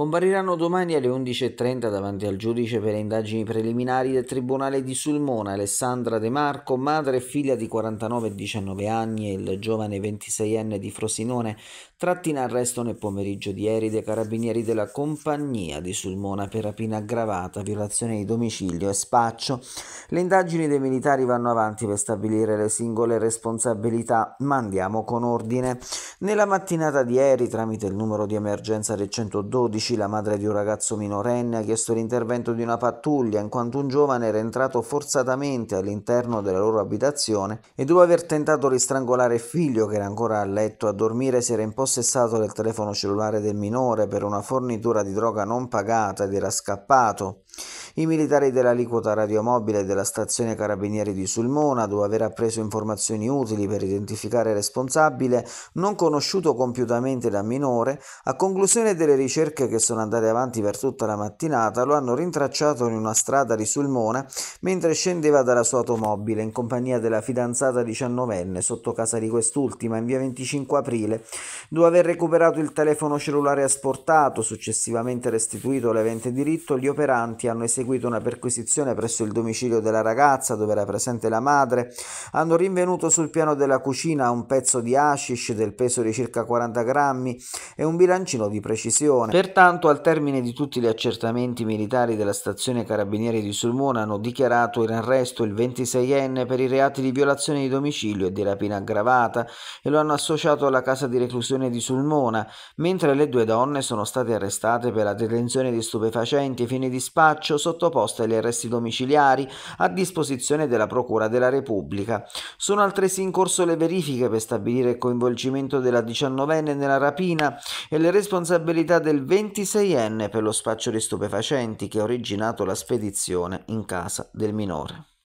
compariranno domani alle 11.30 davanti al giudice per le indagini preliminari del Tribunale di Sulmona Alessandra De Marco, madre e figlia di 49 e 19 anni e il giovane 26enne di Frosinone, tratti in arresto nel pomeriggio di ieri dai carabinieri della compagnia di Sulmona per rapina aggravata, violazione di domicilio e spaccio. Le indagini dei militari vanno avanti per stabilire le singole responsabilità, ma andiamo con ordine. Nella mattinata di ieri, tramite il numero di emergenza del 112, Parigi la madre di un ragazzo minorenne ha chiesto l'intervento di una pattuglia in quanto un giovane era entrato forzatamente all'interno della loro abitazione e dopo aver tentato di strangolare il figlio che era ancora a letto a dormire si era impossessato del telefono cellulare del minore per una fornitura di droga non pagata ed era scappato. I militari dell'aliquota radiomobile della stazione Carabinieri di Sulmona, dopo aver appreso informazioni utili per identificare il responsabile, non conosciuto compiutamente da minore, a conclusione delle ricerche che sono andate avanti per tutta la mattinata, lo hanno rintracciato in una strada di Sulmona mentre scendeva dalla sua automobile in compagnia della fidanzata diciannovenne sotto casa di quest'ultima in via 25 aprile, dopo aver recuperato il telefono cellulare asportato, successivamente restituito l'evento diritto, gli operanti hanno eseguito eseguito una perquisizione presso il domicilio della ragazza dove era presente la madre, hanno rinvenuto sul piano della cucina un pezzo di hashish del peso di circa 40 grammi e un bilancino di precisione. Pertanto al termine di tutti gli accertamenti militari della stazione carabinieri di Sulmona hanno dichiarato in arresto il 26enne per i reati di violazione di domicilio e di rapina aggravata e lo hanno associato alla casa di reclusione di Sulmona, mentre le due donne sono state arrestate per la detenzione di stupefacenti, fini di spaccio, sottoposte agli arresti domiciliari a disposizione della Procura della Repubblica. Sono altresì in corso le verifiche per stabilire il coinvolgimento della 19enne nella rapina e le responsabilità del 26enne per lo spaccio di stupefacenti che ha originato la spedizione in casa del minore.